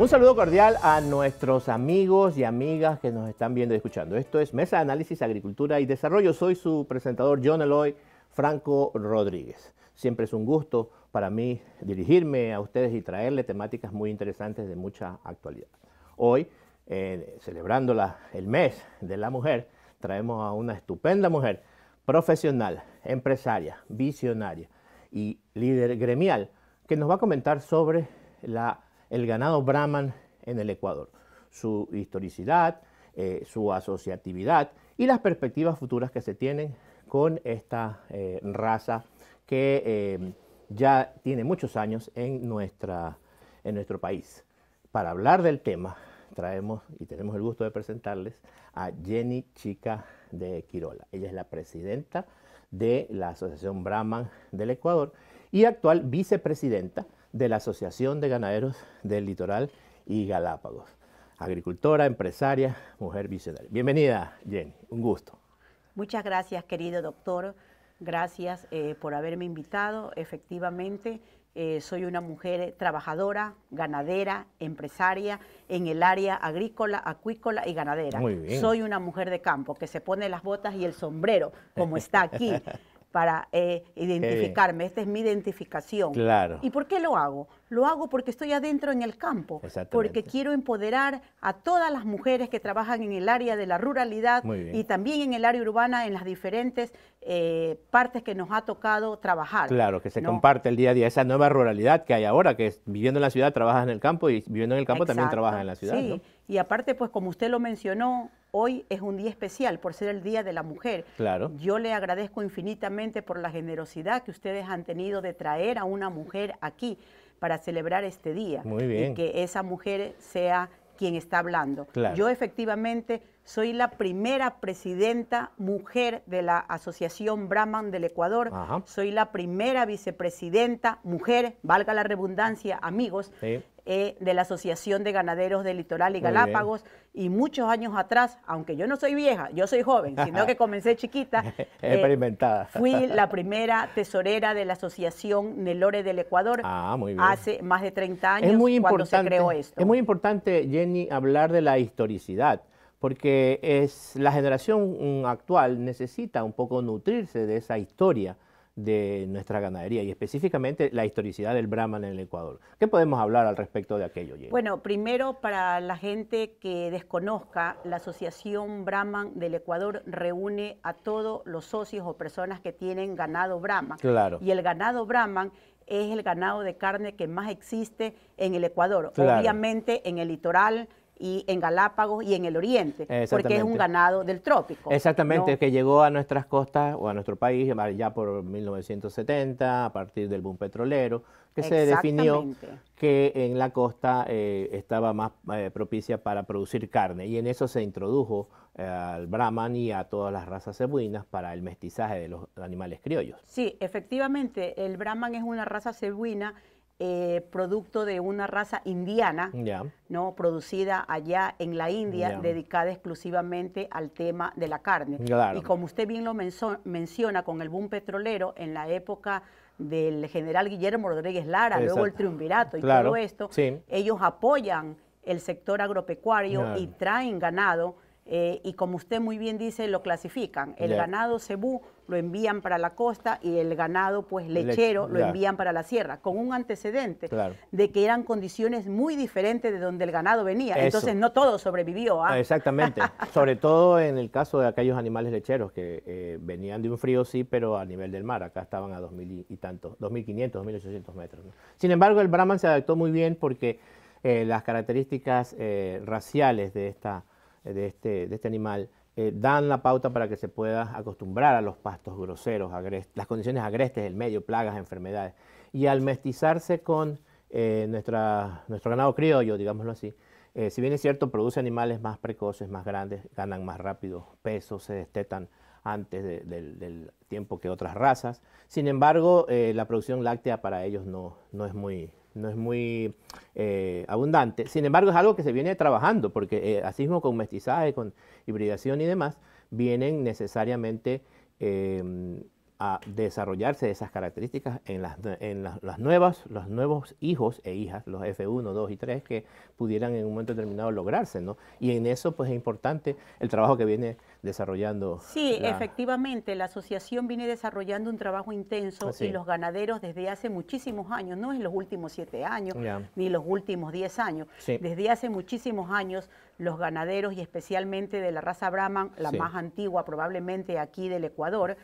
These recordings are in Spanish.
Un saludo cordial a nuestros amigos y amigas que nos están viendo y escuchando. Esto es Mesa de Análisis, Agricultura y Desarrollo. Soy su presentador John Eloy Franco Rodríguez. Siempre es un gusto para mí dirigirme a ustedes y traerle temáticas muy interesantes de mucha actualidad. Hoy, eh, celebrando el mes de la mujer, traemos a una estupenda mujer, profesional, empresaria, visionaria y líder gremial, que nos va a comentar sobre la el ganado Brahman en el Ecuador, su historicidad, eh, su asociatividad y las perspectivas futuras que se tienen con esta eh, raza que eh, ya tiene muchos años en, nuestra, en nuestro país. Para hablar del tema, traemos y tenemos el gusto de presentarles a Jenny Chica de Quirola. Ella es la presidenta de la Asociación Brahman del Ecuador y actual vicepresidenta de la Asociación de Ganaderos del Litoral y Galápagos. Agricultora, empresaria, mujer visionaria. Bienvenida, Jenny. Un gusto. Muchas gracias, querido doctor. Gracias eh, por haberme invitado. Efectivamente, eh, soy una mujer trabajadora, ganadera, empresaria en el área agrícola, acuícola y ganadera. Soy una mujer de campo que se pone las botas y el sombrero, como está aquí. para eh, identificarme. Esta es mi identificación. Claro. ¿Y por qué lo hago? lo hago porque estoy adentro en el campo, porque quiero empoderar a todas las mujeres que trabajan en el área de la ruralidad y también en el área urbana, en las diferentes eh, partes que nos ha tocado trabajar. Claro, que se comparte el día a día, esa nueva ruralidad que hay ahora, que es viviendo en la ciudad trabajas en el campo y viviendo en el campo también trabajas en la ciudad. Sí. Y aparte, pues como usted lo mencionó, hoy es un día especial por ser el Día de la Mujer. Claro. Yo le agradezco infinitamente por la generosidad que ustedes han tenido de traer a una mujer aquí para celebrar este día. Y que esa mujer sea quien está hablando. Yo efectivamente soy la primera presidenta mujer de la Asociación Brahman del Ecuador. Soy la primera vicepresidenta mujer, valga la redundancia, amigos. Eh, de la Asociación de Ganaderos del Litoral y Galápagos. Y muchos años atrás, aunque yo no soy vieja, yo soy joven, sino que comencé chiquita. Eh, experimentada. fui la primera tesorera de la Asociación Nelore del Ecuador ah, hace más de 30 años cuando se creó esto. Es muy importante, Jenny, hablar de la historicidad porque es, la generación actual necesita un poco nutrirse de esa historia de nuestra ganadería y específicamente la historicidad del Brahman en el Ecuador. ¿Qué podemos hablar al respecto de aquello? Bueno, primero para la gente que desconozca, la Asociación Brahman del Ecuador reúne a todos los socios o personas que tienen ganado Brahman. Claro. Y el ganado Brahman es el ganado de carne que más existe en el Ecuador. Obviamente en el litoral, y en Galápagos y en el Oriente, porque es un ganado del trópico. Exactamente, que llegó a nuestras costas o a nuestro país ya por 1970, a partir del boom petrolero, que se definió que en la costa eh, estaba más eh, propicia para producir carne y en eso se introdujo eh, al Brahman y a todas las razas cebuinas para el mestizaje de los animales criollos. Sí, efectivamente, el Brahman es una raza cebuina eh, producto de una raza indiana, ¿no? Producida allá en la India, dedicada exclusivamente al tema de la carne. Y como usted bien lo menciona, con el boom petrolero, en la época del general Guillermo Rodríguez Lara, luego el triunvirato y todo esto, ellos apoyan el sector agropecuario y traen ganado eh, y como usted muy bien dice, lo clasifican. El ganado cebú lo envían para la costa y el ganado pues lechero lo envían para la sierra, con un antecedente de que eran condiciones muy diferentes de donde el ganado venía. Entonces no todo sobrevivió. ¿ah? Ah, exactamente, sobre todo en el caso de aquellos animales lecheros que eh, venían de un frío sí, pero a nivel del mar, acá estaban a 2.000 y tantos, 2.500, 2.800 metros. Sin embargo, el Brahman se adaptó muy bien porque eh, las características raciales de esta eh, este, de este, animal eh, dan la pauta para que se pueda acostumbrar a los pastos groseros, las condiciones agrestes del medio, plagas, enfermedades. Y al mestizarse con eh, nuestra, nuestro ganado criollo, digámoslo así, si bien es cierto, produce animales más precoces, más grandes, ganan más rápido peso, se destetan antes del tiempo que otras razas. Sin embargo, la producción láctea para ellos no, no es muy, no es muy eh, abundante. Sin embargo, es algo que se viene trabajando, porque eh, con mestizaje, con hibridación y demás, vienen necesariamente em, a desarrollarse esas características en, las, en las, nuevas, los nuevos hijos e hijas, los F1, 2 y 3, que pudieran en un momento determinado lograrse, ¿no? Y en eso, pues, es importante el trabajo que viene desarrollando. Sí, efectivamente, la asociación viene desarrollando un trabajo intenso y los ganaderos desde hace muchísimos años, no es los últimos siete años, ni los últimos diez años, desde hace muchísimos años los ganaderos y especialmente de la raza Brahman, la más antigua probablemente aquí del Ecuador,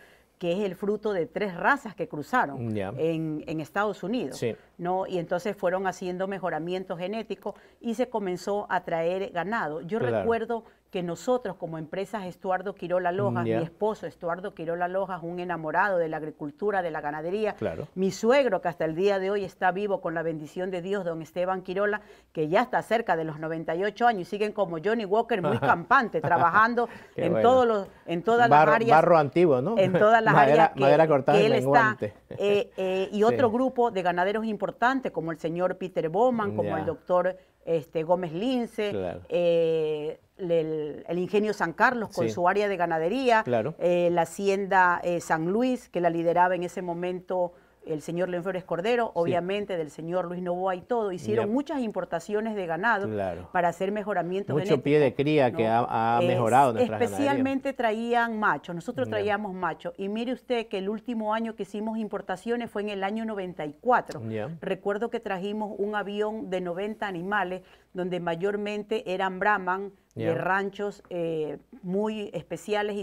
que es el fruto de tres razas que cruzaron en, Estados Unidos. ¿no? Y entonces fueron haciendo mejoramiento genético y se comenzó a traer ganado. Yo recuerdo que nosotros como empresas Estuardo Quirola Lojas, mi esposo Estuardo Quirola Lojas, un enamorado de la agricultura, de la ganadería, mi suegro que hasta el día de hoy está vivo con la bendición de Dios, don Esteban Quirola, que ya está cerca de los 98 años y siguen como Johnny Walker muy campante, trabajando en, todos los, en todas barro, las áreas. Barro antiguo, ¿no? En todas las áreas que, él está. Eh, eh, y otro grupo de ganaderos importantes como el señor Peter Bowman, como el doctor este, Gómez Lince, claro. Eh, el, ingenio San Carlos con su área de ganadería, eh, la hacienda eh, San Luis, que la lideraba en ese momento el señor León Flores Cordero, obviamente del señor Luis Novoa y todo, hicieron muchas importaciones de ganado para hacer mejoramientos Mucho pie de cría que ha, ha mejorado es, Especialmente traían machos, nosotros traíamos machos, y mire usted que el último año que hicimos importaciones fue en el año 94. Recuerdo que trajimos un avión de 90 animales, donde mayormente eran brahman, de ranchos eh, muy especiales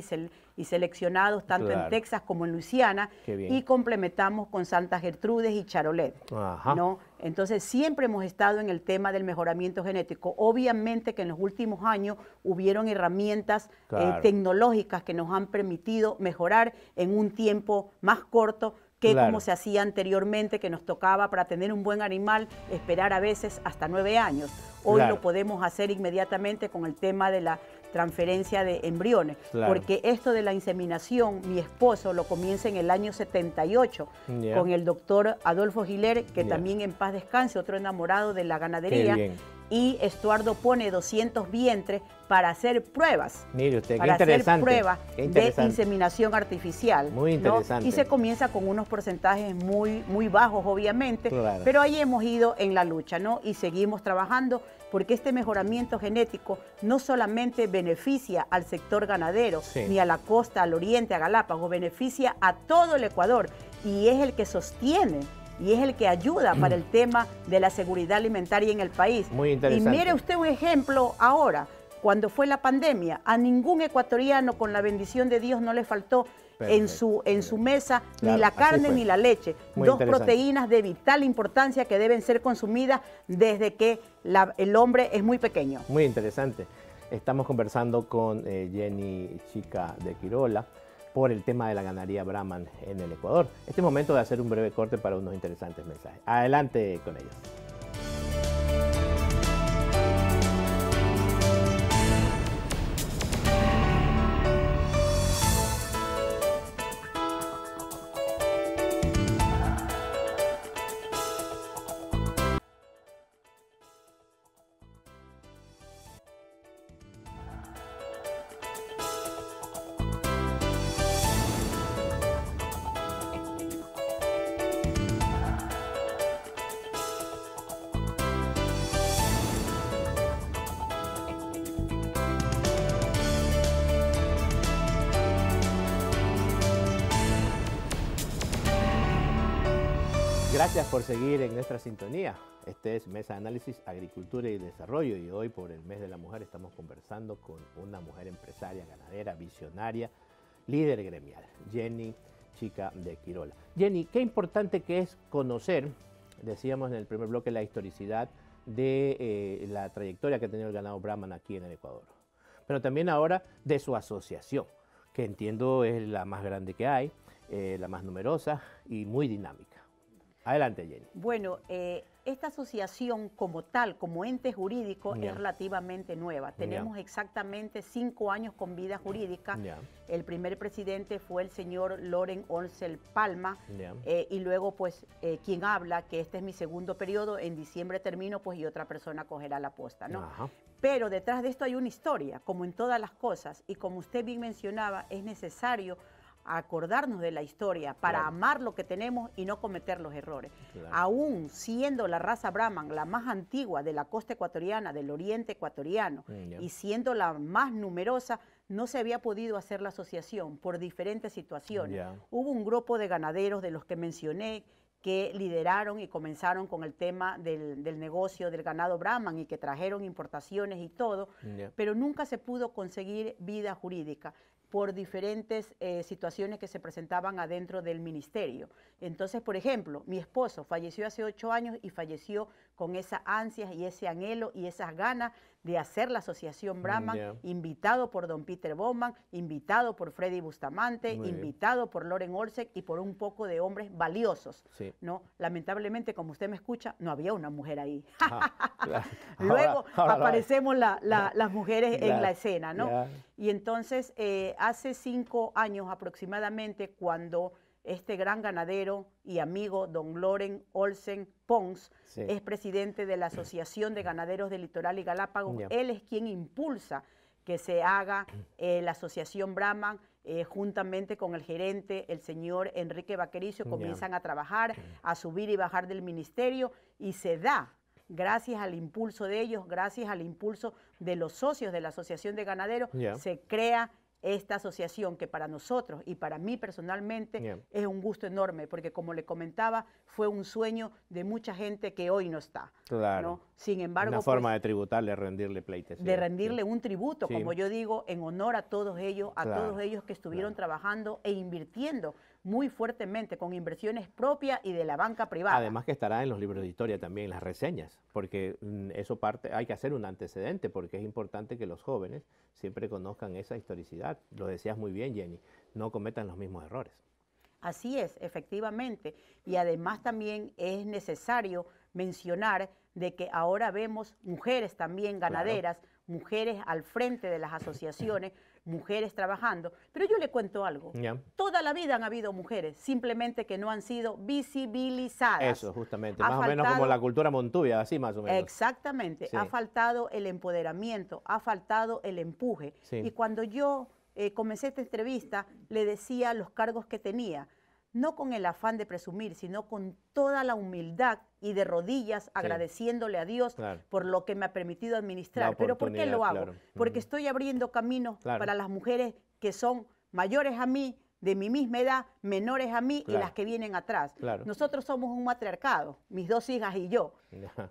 y, seleccionados tanto en Texas como en Luisiana y complementamos con Santa Gertrudes y Charolet. ¿no? Entonces siempre hemos estado en el tema del mejoramiento genético. Obviamente que en los últimos años hubieron herramientas eh, tecnológicas que nos han permitido mejorar en un tiempo más corto que como se hacía anteriormente, que nos tocaba para tener un buen animal esperar a veces hasta nueve años. Hoy lo podemos hacer inmediatamente con el tema de la transferencia de embriones, porque esto de la inseminación, mi esposo lo comienza en el año 78 con el doctor Adolfo Giler, que también en paz descanse, otro enamorado de la ganadería, y Estuardo pone 200 vientres para hacer pruebas. Mire usted, para hacer pruebas de inseminación artificial. Muy interesante. Y se comienza con unos porcentajes muy, muy bajos, obviamente, pero ahí hemos ido en la lucha, ¿no? Y seguimos trabajando porque este mejoramiento genético no solamente beneficia al sector ganadero, ni a la costa, al oriente, a Galápagos, beneficia a todo el Ecuador y es el que sostiene y es el que ayuda para el tema de la seguridad alimentaria en el país. Muy interesante. Y mire usted un ejemplo ahora, cuando fue la pandemia, a ningún ecuatoriano con la bendición de Dios no le faltó en su, en su mesa ni la carne ni la leche. Dos proteínas de vital importancia que deben ser consumidas desde que el hombre es muy pequeño. Muy interesante. Estamos conversando con eh, Jenny Chica de Quirola por el tema de la ganadería Brahman en el Ecuador. Este momento de hacer un breve corte para unos interesantes mensajes. Adelante con ellos. Gracias por seguir en nuestra sintonía. Este es Mesa de Análisis Agricultura y Desarrollo y hoy por el mes de la mujer estamos conversando con una mujer empresaria, ganadera, visionaria, líder gremial, Jenny Chica de Quirola. Jenny, qué importante que es conocer, decíamos en el primer bloque, la historicidad de eh, la trayectoria que ha tenido el ganado Brahman aquí en el Ecuador, pero también ahora de su asociación, que entiendo es la más grande que hay, eh, la más numerosa y muy dinámica. Adelante, Jenny. Bueno, eh, esta asociación como tal, como ente jurídico, es relativamente nueva. Tenemos exactamente cinco años con vida jurídica. El primer presidente fue el señor Loren Olsel Palma eh, y luego pues eh, quien habla, que este es mi segundo periodo, en diciembre termino pues y otra persona cogerá la posta, ¿no? Pero detrás de esto hay una historia, como en todas las cosas, y como usted bien mencionaba, es necesario acordarnos de la historia, para amar lo que tenemos y no cometer los errores. Aún siendo la raza Brahman la más antigua de la costa ecuatoriana, del oriente ecuatoriano, mm, y siendo la más numerosa, no se había podido hacer la asociación por diferentes situaciones. Hubo un grupo de ganaderos de los que mencioné que lideraron y comenzaron con el tema del, negocio del ganado Brahman y que trajeron importaciones y todo, pero nunca se pudo conseguir vida jurídica por diferentes eh, situaciones que se presentaban adentro del ministerio. Entonces, por ejemplo, mi esposo falleció hace ocho años y falleció con esas ansias y ese anhelo y esas ganas de hacer la Asociación mm, Brahman, invitado por don Peter Bowman, invitado por Freddy Bustamante, invitado por Loren Orsek y por un poco de hombres valiosos. ¿no? Lamentablemente, como usted me escucha, no había una mujer ahí. Luego aparecemos las mujeres en la escena. ¿no? Y entonces, eh, hace cinco años aproximadamente, cuando este gran ganadero y amigo, don Loren Olsen Pons, es presidente de la Asociación de Ganaderos del Litoral y Galápagos. Él es quien impulsa que se haga eh, la Asociación Brahman. Eh, juntamente con el gerente, el señor Enrique Vaquericio, comienzan a trabajar, a subir y bajar del ministerio y se da gracias al impulso de ellos, gracias al impulso de los socios de la Asociación de Ganaderos, se crea esta asociación que para nosotros y para mí personalmente es un gusto enorme, porque como le comentaba, fue un sueño de mucha gente que hoy no está. Claro. Sin embargo... Una pues, forma de tributarle, rendirle pleites. De rendirle un tributo, como yo digo, en honor a todos ellos, a todos ellos que estuvieron trabajando e invirtiendo muy fuertemente con inversiones propias y de la banca privada. Además que estará en los libros de historia también, en las reseñas, porque mm, eso parte, hay que hacer un antecedente, porque es importante que los jóvenes siempre conozcan esa historicidad. Lo decías muy bien, Jenny, no cometan los mismos errores. Así es, efectivamente. Y además también es necesario mencionar de que ahora vemos mujeres también ganaderas, mujeres al frente de las asociaciones mujeres trabajando. Pero yo le cuento algo. Toda la vida han habido mujeres, simplemente que no han sido visibilizadas. Eso, justamente. más o menos como la cultura montuvia, así más o menos. Exactamente. Ha faltado el empoderamiento, ha faltado el empuje. Y cuando yo eh, comencé esta entrevista, le decía los cargos que tenía no con el afán de presumir, sino con toda la humildad y de rodillas agradeciéndole a Dios por lo que me ha permitido administrar. Pero ¿por qué lo hago? Porque estoy abriendo caminos para las mujeres que son mayores a mí, de mi misma edad, menores a mí y las que vienen atrás. Nosotros somos un matriarcado, mis dos hijas y yo.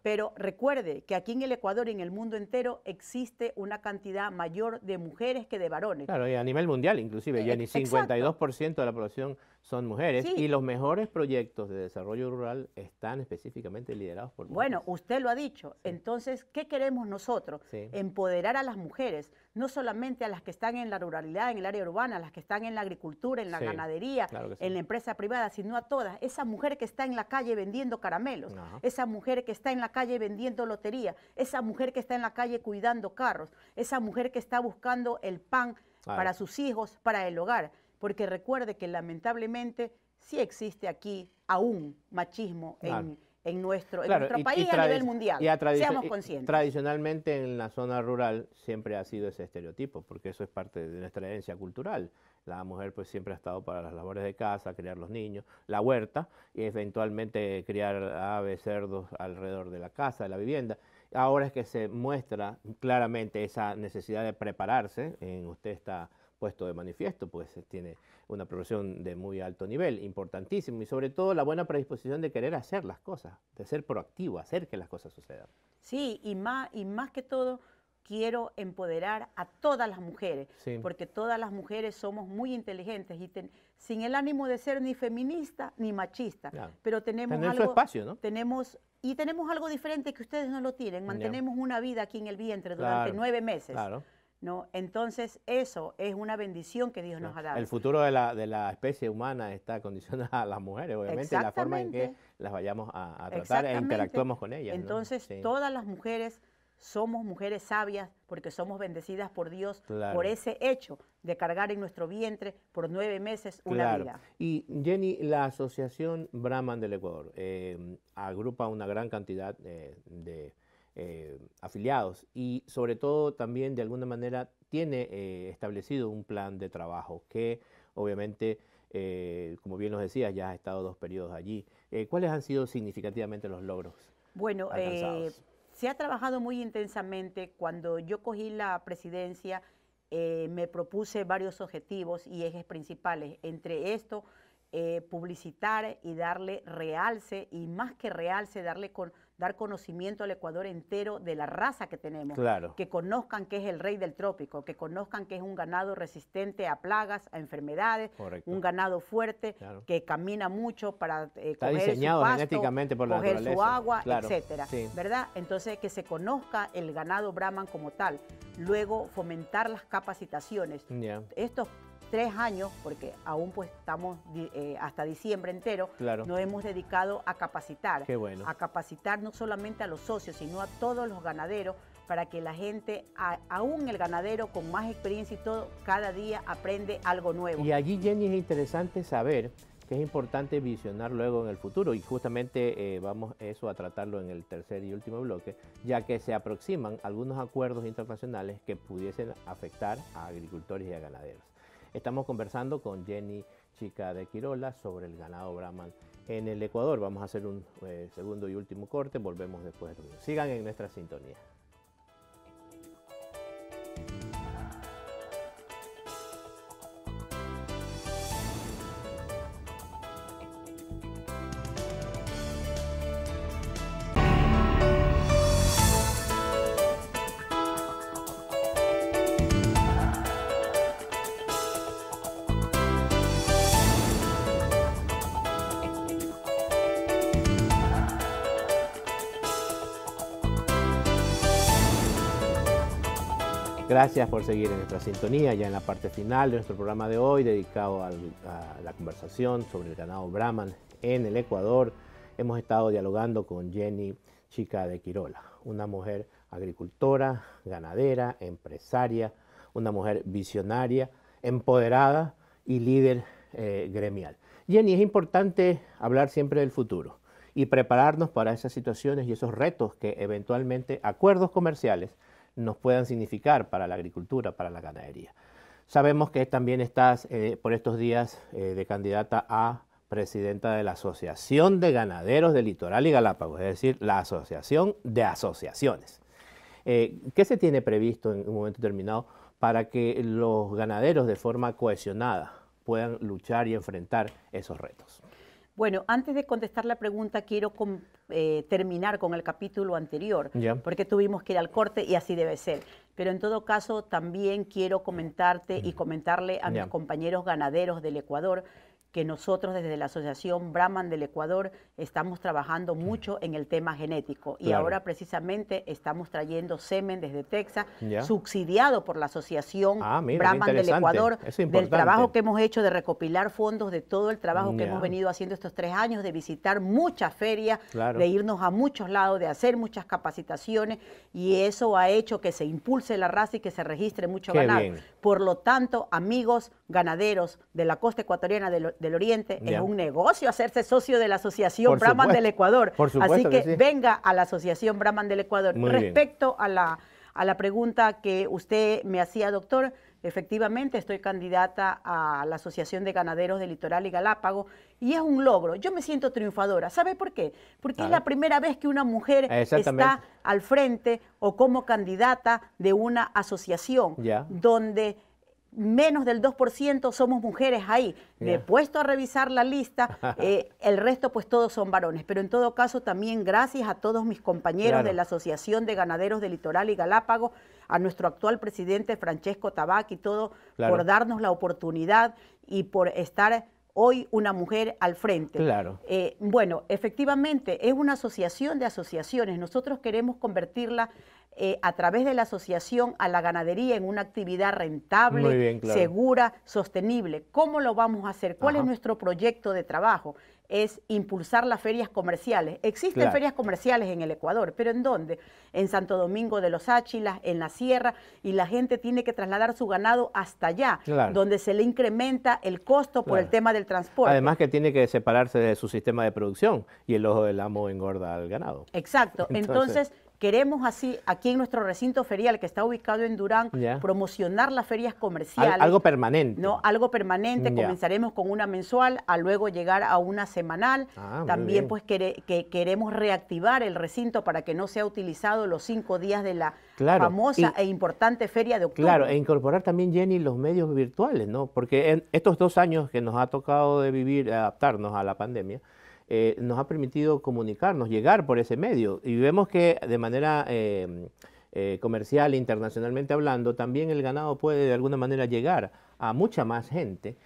Pero recuerde que aquí en el Ecuador y en el mundo entero existe una cantidad mayor de mujeres que de varones. Claro, y a nivel mundial inclusive, ya ni 52% eh, de la población son mujeres y los mejores proyectos de desarrollo rural están específicamente liderados por mujeres. Bueno, usted lo ha dicho. Entonces, ¿qué queremos nosotros? Empoderar a las mujeres, no solamente a las que están en la ruralidad, en el área urbana, a las que están en la agricultura, en la ganadería, en la empresa privada, sino a todas. Esa mujer que está en la calle vendiendo caramelos, esa mujer que está en la calle vendiendo lotería, esa mujer que está en la calle cuidando carros, esa mujer que está buscando el pan para sus hijos, para el hogar porque recuerde que lamentablemente sí existe aquí aún machismo en, nuestro, país y a nivel mundial. Y Seamos conscientes. tradicionalmente en la zona rural siempre ha sido ese estereotipo, porque eso es parte de nuestra herencia cultural. La mujer pues siempre ha estado para las labores de casa, criar los niños, la huerta y eventualmente criar aves, cerdos alrededor de la casa, de la vivienda. Ahora es que se muestra claramente esa necesidad de prepararse, en usted está puesto de manifiesto, pues eh, tiene una profesión de muy alto nivel, importantísimo, y sobre todo la buena predisposición de querer hacer las cosas, de ser proactivo, hacer que las cosas sucedan. Sí, y más, y más que todo, quiero empoderar a todas las mujeres, porque todas las mujeres somos muy inteligentes y sin el ánimo de ser ni feminista ni machista, pero tenemos algo, tenemos y tenemos algo diferente que ustedes no lo tienen. Mantenemos una vida aquí en el vientre durante nueve meses. Claro. ¿no? Entonces eso es una bendición que Dios nos ha dado. El futuro de la, de la especie humana está condicionado a las mujeres, obviamente, la forma en que las vayamos a, tratar e interactuemos con ellas. Entonces todas las mujeres somos mujeres sabias porque somos bendecidas por Dios por ese hecho de cargar en nuestro vientre por nueve meses una vida. Y Jenny, la Asociación Brahman del Ecuador eh, agrupa una gran cantidad eh, de eh, afiliados y sobre todo también de alguna manera tiene eh, establecido un plan de trabajo que obviamente, eh, como bien nos decía ya ha estado dos periodos allí. ¿Cuáles han sido significativamente los logros? Bueno, se ha trabajado muy intensamente. Cuando yo cogí la presidencia, me propuse varios objetivos y ejes principales. Entre esto, publicitar y darle realce, y más que realce, darle con dar conocimiento al Ecuador entero de la raza que tenemos. Claro. Que conozcan que es el rey del trópico, que conozcan que es un ganado resistente a plagas, a enfermedades, un ganado fuerte, que camina mucho para eh, coger su pasto, genéticamente por su agua, etcétera. ¿Verdad? Entonces, que se conozca el ganado Brahman como tal. Luego, fomentar las capacitaciones. Estos tres años, porque aún pues estamos eh, hasta diciembre entero, nos hemos dedicado a capacitar. Qué bueno. A capacitar no solamente a los socios, sino a todos los ganaderos para que la gente, aún el ganadero con más experiencia y todo, cada día aprende algo nuevo. Y allí, Jenny, es interesante saber que es importante visionar luego en el futuro y justamente eh, vamos eso a tratarlo en el tercer y último bloque, ya que se aproximan algunos acuerdos internacionales que pudiesen afectar a agricultores y a ganaderos. Estamos conversando con Jenny Chica de Quirola sobre el ganado Brahman en el Ecuador. Vamos a hacer un eh, segundo y último corte, volvemos después Sigan en nuestra sintonía. Gracias por seguir en nuestra sintonía, ya en la parte final de nuestro programa de hoy, dedicado a la conversación sobre el ganado Brahman en el Ecuador. Hemos estado dialogando con Jenny Chica de Quirola, una mujer agricultora, ganadera, empresaria, una mujer visionaria, empoderada y líder eh, gremial. Jenny, es importante hablar siempre del futuro y prepararnos para esas situaciones y esos retos que eventualmente acuerdos comerciales nos puedan significar para la agricultura, para la ganadería. Sabemos que también estás eh, por estos días eh, de candidata a presidenta de la Asociación de Ganaderos del Litoral y Galápagos, es decir, la Asociación de Asociaciones. Eh, ¿Qué se tiene previsto en un momento determinado para que los ganaderos de forma cohesionada puedan luchar y enfrentar esos retos? Bueno, antes de contestar la pregunta, quiero eh, terminar con el capítulo anterior, porque tuvimos que ir al corte y así debe ser. Pero en todo caso, también quiero comentarte y mm. comentarle a mis compañeros ganaderos del Ecuador que nosotros desde la Asociación Brahman del Ecuador estamos trabajando mucho en el tema genético y ahora precisamente estamos trayendo semen desde Texas, subsidiado por la Asociación ah, Brahman del Ecuador, del trabajo que hemos hecho de recopilar fondos, de todo el trabajo que hemos venido haciendo estos tres años, de visitar muchas ferias, de irnos a muchos lados, de hacer muchas capacitaciones y eso ha hecho que se impulse la raza y que se registre mucho ganado. Por lo tanto, amigos ganaderos de la costa ecuatoriana, de los del Oriente, es un negocio hacerse socio de la Asociación Brahman del Ecuador. Así que, venga a la Asociación Brahman del Ecuador. Respecto a la, a la pregunta que usted me hacía, doctor, efectivamente estoy candidata a la Asociación de Ganaderos del Litoral y Galápago y es un logro. Yo me siento triunfadora. ¿Sabe por qué? Porque es la primera vez que una mujer está al frente o como candidata de una asociación donde menos del 2% somos mujeres ahí. Me he puesto a revisar la lista, eh, el resto pues todos son varones, pero en todo caso también gracias a todos mis compañeros de la Asociación de Ganaderos del Litoral y Galápagos, a nuestro actual presidente Francesco Tabac y todo, por darnos la oportunidad y por estar hoy una mujer al frente. Claro. Eh, bueno, efectivamente es una asociación de asociaciones, nosotros queremos convertirla eh, a través de la asociación a la ganadería en una actividad rentable, segura, sostenible. ¿Cómo lo vamos a hacer? ¿Cuál es nuestro proyecto de trabajo? es impulsar las ferias comerciales. Existen ferias comerciales en el Ecuador, pero ¿en dónde? En Santo Domingo de los Áchilas, en la Sierra, y la gente tiene que trasladar su ganado hasta allá, donde se le incrementa el costo por el tema del transporte. Además que tiene que separarse de su sistema de producción y el ojo del amo engorda al ganado. Exacto. Entonces Queremos así, aquí en nuestro recinto ferial que está ubicado en Durán, promocionar las ferias comerciales. algo permanente. No, algo permanente. Comenzaremos con una mensual, a luego llegar a una semanal. Ah, también pues queremos reactivar el recinto para que no sea utilizado los cinco días de la famosa e importante feria de octubre. Claro, e incorporar también, Jenny, los medios virtuales, ¿no? Porque en estos dos años que nos ha tocado de vivir, adaptarnos a la pandemia, eh, nos ha permitido comunicarnos, llegar por ese medio. Y vemos que de manera eh, eh, comercial, internacionalmente hablando, también el ganado puede de alguna manera llegar a mucha más gente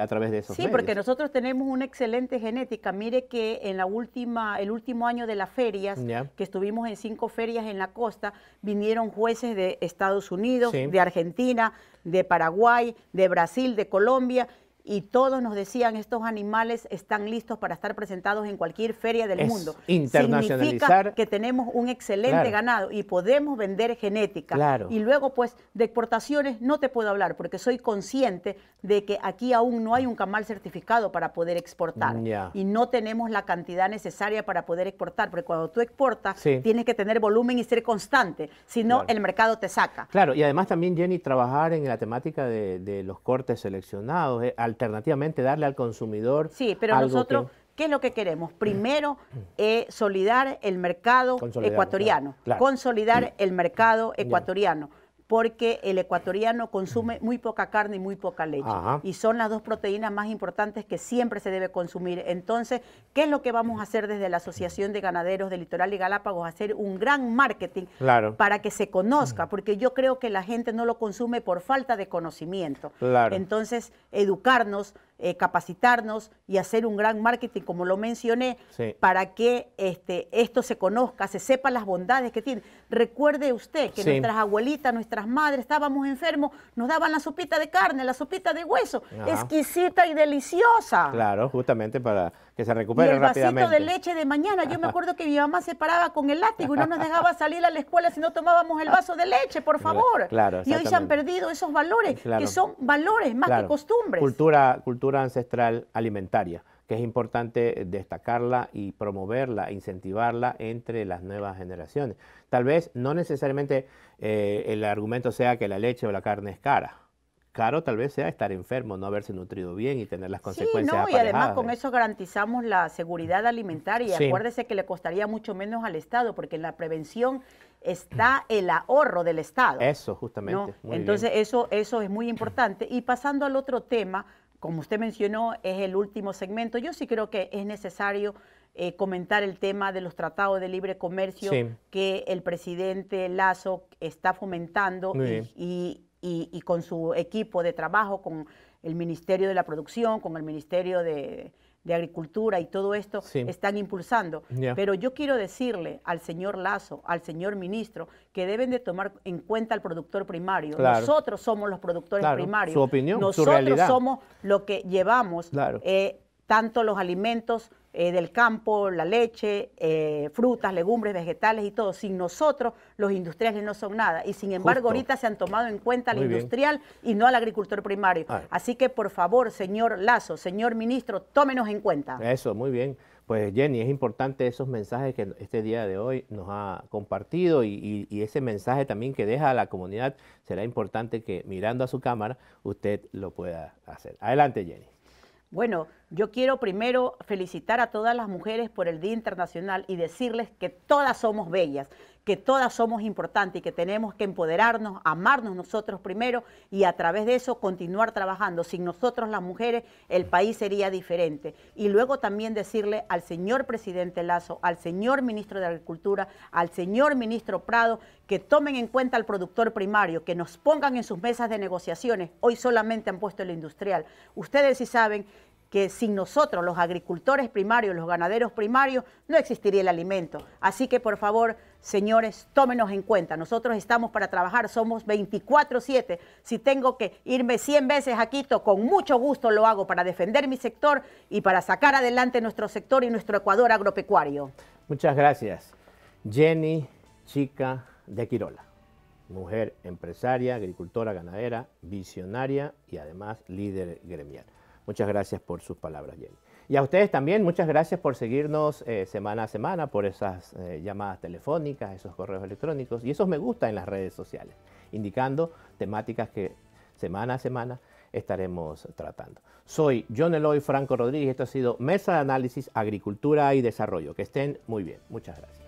a través de esos sí, medios. Sí, porque nosotros tenemos una excelente genética. Mire que en la última, el último año de las ferias, que estuvimos en cinco ferias en la costa, vinieron jueces de Estados Unidos, de Argentina, de Paraguay, de Brasil, de Colombia, y todos nos decían estos animales están listos para estar presentados en cualquier feria del mundo. Internacionalizar. Significa que tenemos un excelente ganado y podemos vender genética. Claro. Y luego, pues, de exportaciones no te puedo hablar porque soy consciente de que aquí aún no hay un camal certificado para poder exportar mm, y no tenemos la cantidad necesaria para poder exportar, porque cuando tú exportas tienes que tener volumen y ser constante, si no el mercado te saca. Claro, y además también Jenny trabajar en la temática de, los cortes seleccionados, eh, al alternativamente darle al consumidor. Sí, pero nosotros, ¿qué es lo que queremos? Mm. Primero, eh, solidar el mercado ecuatoriano, consolidar mm. el mercado ecuatoriano porque el ecuatoriano consume muy poca carne y muy poca leche. Y son las dos proteínas más importantes que siempre se debe consumir. Entonces, ¿qué es lo que vamos a hacer desde la Asociación de Ganaderos del Litoral y Galápagos? Hacer un gran marketing para que se conozca, porque yo creo que la gente no lo consume por falta de conocimiento. Entonces, educarnos, eh, capacitarnos y hacer un gran marketing, como lo mencioné, para que este, esto se conozca, se sepa las bondades que tiene. Recuerde usted que nuestras abuelitas, nuestras madres, estábamos enfermos, nos daban la sopita de carne, la sopita de hueso, exquisita y deliciosa. Claro, justamente para que se recupere rápidamente. el vasito de leche de mañana, yo me acuerdo que mi mamá se paraba con el látigo y no nos dejaba salir a la escuela si no tomábamos el vaso de leche, por favor. Claro, y hoy se han perdido esos valores, que son valores más que costumbres. Cultura, cultura ancestral alimentaria que es importante destacarla y promoverla, incentivarla entre las nuevas generaciones. Tal vez no necesariamente eh, el argumento sea que la leche o la carne es cara, Claro, tal vez sea estar enfermo, no haberse nutrido bien y tener las consecuencias. Sí, no, y además con eh. eso garantizamos la seguridad alimentaria. Acuérdese que le costaría mucho menos al Estado, porque en la prevención está el ahorro del Estado. Eso, justamente. Entonces, eso, eso es muy importante. Y pasando al otro tema, como usted mencionó, es el último segmento. Yo sí creo que es necesario eh, comentar el tema de los tratados de libre comercio que el presidente Lazo está fomentando y, y, con su equipo de trabajo, con el Ministerio de la Producción, con el Ministerio de, Agricultura y todo esto, están impulsando. Pero yo quiero decirle al señor Lazo, al señor ministro, que deben de tomar en cuenta al productor primario. Nosotros somos los productores primarios. Su opinión, Nosotros somos lo que llevamos eh, tanto los alimentos eh, del campo, la leche, eh, frutas, legumbres, vegetales y todo. Sin nosotros, los industriales no son nada. Y sin embargo, ahorita se han tomado en cuenta al industrial y no al agricultor primario. Así que, por favor, señor Lazo, señor ministro, tómenos en cuenta. Eso, muy bien. Pues Jenny, es importante esos mensajes que este día de hoy nos ha compartido y, ese mensaje también que deja a la comunidad, será importante que mirando a su cámara usted lo pueda hacer. Adelante, Jenny. Bueno, yo quiero primero felicitar a todas las mujeres por el Día Internacional y decirles que todas somos bellas, que todas somos importantes y que tenemos que empoderarnos, amarnos nosotros primero y a través de eso continuar trabajando. Sin nosotros las mujeres el país sería diferente. Y luego también decirle al señor presidente Lazo, al señor ministro de Agricultura, al señor ministro Prado, que tomen en cuenta al productor primario, que nos pongan en sus mesas de negociaciones. Hoy solamente han puesto el industrial. Ustedes sí saben que sin nosotros, los agricultores primarios, los ganaderos primarios, no existiría el alimento. Así que por favor, señores, tómenos en cuenta. Nosotros estamos para trabajar, somos 24/7. Si tengo que irme 100 veces a Quito, con mucho gusto lo hago para defender mi sector y para sacar adelante nuestro sector y nuestro Ecuador agropecuario. Muchas gracias. Jenny Chica de Quirola, mujer empresaria, agricultora, ganadera, visionaria y además líder gremial. Muchas gracias por sus palabras, Jenny. Y a ustedes también, muchas gracias por seguirnos eh, semana a semana, por esas eh, llamadas telefónicas, esos correos electrónicos y esos me gusta en las redes sociales, indicando temáticas que semana a semana estaremos tratando. Soy John Eloy Franco Rodríguez, esto ha sido Mesa de Análisis, Agricultura y Desarrollo. Que estén muy bien, muchas gracias.